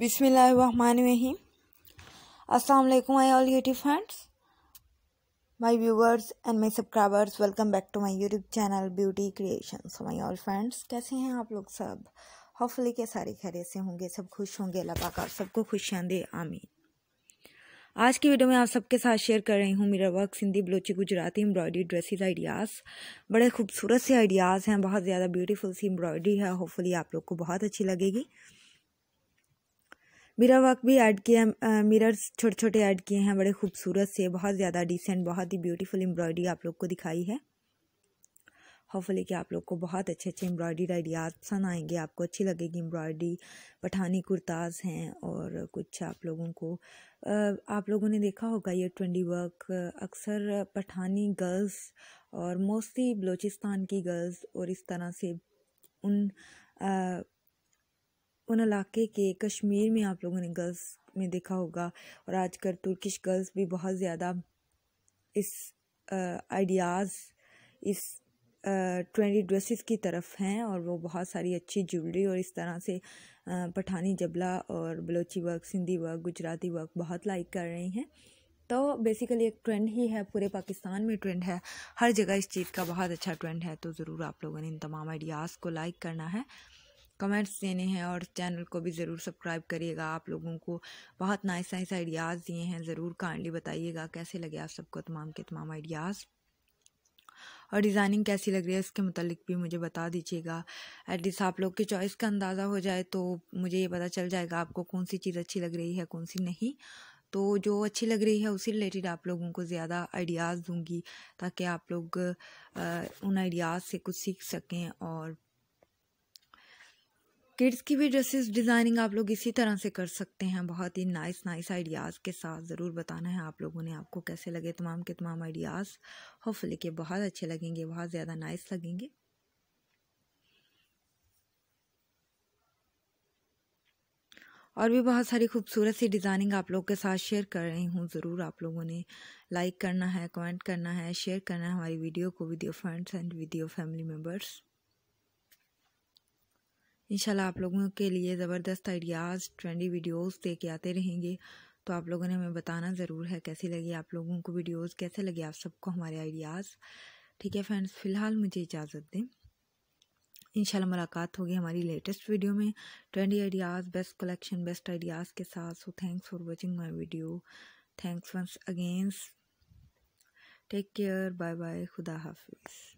अस्सलाम वालेकुम hi all YouTube friends my viewers and my subscribers welcome back to my YouTube channel beauty creation my all friends कैसे हैं आप लोग सब होपफुली के सारे खैरे से होंगे सब खुश होंगे अल्लाह पाक आप सबको खुशियाँ दे आमीन आज की वीडियो में आप सबके साथ शेयर कर रही हूँ मेरा work Sindhi Balochi Gujarati embroidery dresses ideas बड़े खूबसूरत से आइडियाज़ हैं बहुत ज़्यादा ब्यूटीफुल सी एम्ब्रॉयडरी है होपफुली आप लोग को बहुत अच्छी लगेगी मेरा वर्क भी ऐड किया मिरर्स छोटे छोटे ऐड किए हैं बड़े खूबसूरत से बहुत ज़्यादा डिसेंट बहुत ही ब्यूटीफुल एम्ब्रॉयडरी आप लोग को दिखाई है होपफुली कि आप लोग को बहुत अच्छे अच्छे एम्ब्रॉयडरी आइडियाज पसंद आएंगे आपको अच्छी लगेगी एम्ब्रॉयडरी पठानी कुर्ताज़ हैं और कुछ आप लोगों को आप लोगों ने देखा होगा ये ट्रेंडी वर्क अक्सर पठानी गर्ल्स और मोस्टली बलूचिस्तान की गर्ल्स और इस तरह से उन उन इलाके के कश्मीर में आप लोगों ने गर्ल्स में देखा होगा और आजकल तुर्किश गर्ल्स भी बहुत ज़्यादा इस आइडियाज़ इस ट्रेंडी ड्रेसेस की तरफ हैं और वो बहुत सारी अच्छी ज्वेलरी और इस तरह से पठानी जबला और Balochi work Sindhi work Gujarati work बहुत लाइक कर रही हैं तो बेसिकली एक ट्रेंड ही है पूरे पाकिस्तान में ट्रेंड है हर जगह इस चीज़ का बहुत अच्छा ट्रेंड है तो ज़रूर आप लोगों ने इन तमाम आइडियाज़ को लाइक करना है कमेंट्स देने हैं और चैनल को भी ज़रूर सब्सक्राइब करिएगा आप लोगों को बहुत नाइस नाइस आइडियाज़ दिए हैं ज़रूर काइंडली बताइएगा कैसे लगे आप सबको तमाम के तमाम आइडियाज़ और डिज़ाइनिंग कैसी लग रही है इसके मतलब भी मुझे बता दीजिएगा एटलीस्ट आप लोग के चॉइस का अंदाज़ा हो जाए तो मुझे ये पता चल जाएगा आपको कौन सी चीज़ अच्छी लग रही है कौन सी नहीं तो जो अच्छी लग रही है उसी रिलेटेड आप लोगों को ज़्यादा आइडियाज़ दूंगी ताकि आप लोग उन आइडियाज़ से कुछ सीख सकें और किड्स की भी ड्रेसेस डिज़ाइनिंग आप लोग इसी तरह से कर सकते हैं बहुत ही नाइस नाइस आइडियाज़ के साथ ज़रूर बताना है आप लोगों ने आपको कैसे लगे तमाम के तमाम आइडियाज़ होपफुली के बहुत अच्छे लगेंगे बहुत ज़्यादा नाइस लगेंगे और भी बहुत सारी खूबसूरत सी डिज़ाइनिंग आप लोग के साथ शेयर कर रही हूँ ज़रूर आप लोगों ने लाइक करना है कमेंट करना है शेयर करना है हमारी वीडियो को with your friends and with your family members इंशाल्लाह आप लोगों के लिए ज़बरदस्त आइडियाज़ ट्रेंडी वीडियोस के आते रहेंगे तो आप लोगों ने हमें बताना ज़रूर है कैसी लगी आप लोगों को वीडियोस कैसे लगे आप सबको हमारे आइडियाज़ ठीक है फ्रेंड्स फ़िलहाल मुझे इजाज़त दें इंशाल्लाह मुलाकात होगी हमारी लेटेस्ट वीडियो में trendy ideas best collection best ideas के साथ so thanks for watching my video thanks once again take care bye bye खुदा हाफिज़